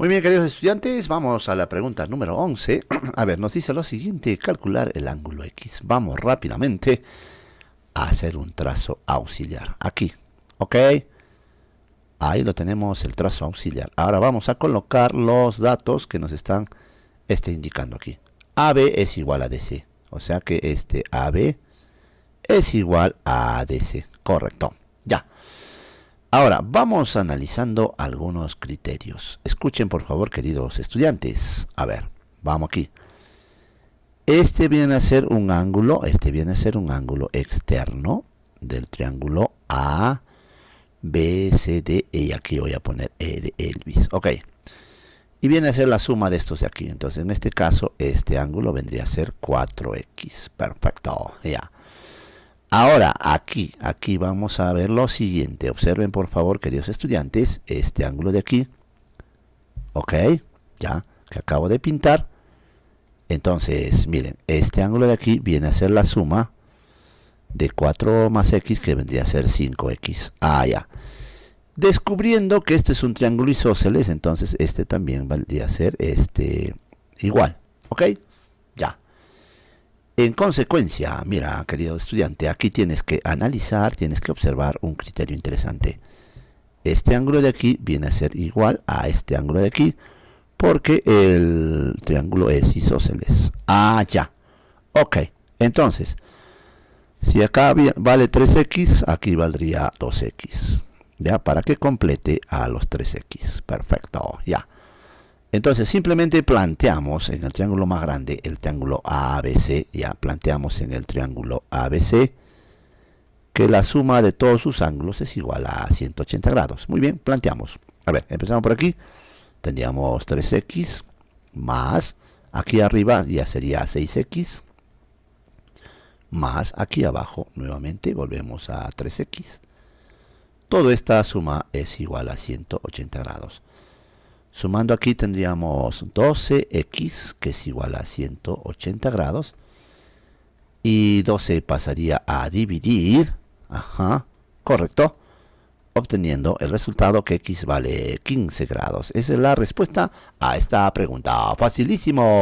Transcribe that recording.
Muy bien, queridos estudiantes, vamos a la pregunta número 11. a ver, nos dice lo siguiente, calcular el ángulo X. Vamos rápidamente a hacer un trazo auxiliar. Aquí, ¿ok? Ahí lo tenemos, el trazo auxiliar. Ahora vamos a colocar los datos que nos están este, indicando aquí. AB es igual a DC. O sea que este AB es igual a DC. Correcto. Ya. Ahora, vamos analizando algunos criterios. Escuchen por favor, queridos estudiantes. A ver, vamos aquí. Este viene a ser un ángulo, este viene a ser un ángulo externo del triángulo A, B, C, D, Y aquí voy a poner E de Elvis. Ok. Y viene a ser la suma de estos de aquí. Entonces, en este caso, este ángulo vendría a ser 4X. Perfecto. Ya. Ahora, aquí, aquí vamos a ver lo siguiente. Observen, por favor, queridos estudiantes, este ángulo de aquí. ¿Ok? Ya, que acabo de pintar. Entonces, miren, este ángulo de aquí viene a ser la suma de 4 más x, que vendría a ser 5x. Ah, ya. Descubriendo que este es un triángulo isósceles, entonces este también vendría a ser este igual. ¿Ok? En consecuencia, mira, querido estudiante, aquí tienes que analizar, tienes que observar un criterio interesante. Este ángulo de aquí viene a ser igual a este ángulo de aquí, porque el triángulo es isósceles. Ah, ya. Ok, entonces, si acá vale 3x, aquí valdría 2x. ¿Ya? Para que complete a los 3x. Perfecto, ya. Entonces simplemente planteamos en el triángulo más grande, el triángulo ABC, ya planteamos en el triángulo ABC que la suma de todos sus ángulos es igual a 180 grados. Muy bien, planteamos. A ver, empezamos por aquí. Tendríamos 3x más, aquí arriba ya sería 6x, más aquí abajo nuevamente volvemos a 3x. Toda esta suma es igual a 180 grados. Sumando aquí tendríamos 12x, que es igual a 180 grados. Y 12 pasaría a dividir. Ajá, correcto. Obteniendo el resultado que x vale 15 grados. Esa es la respuesta a esta pregunta. Facilísimo.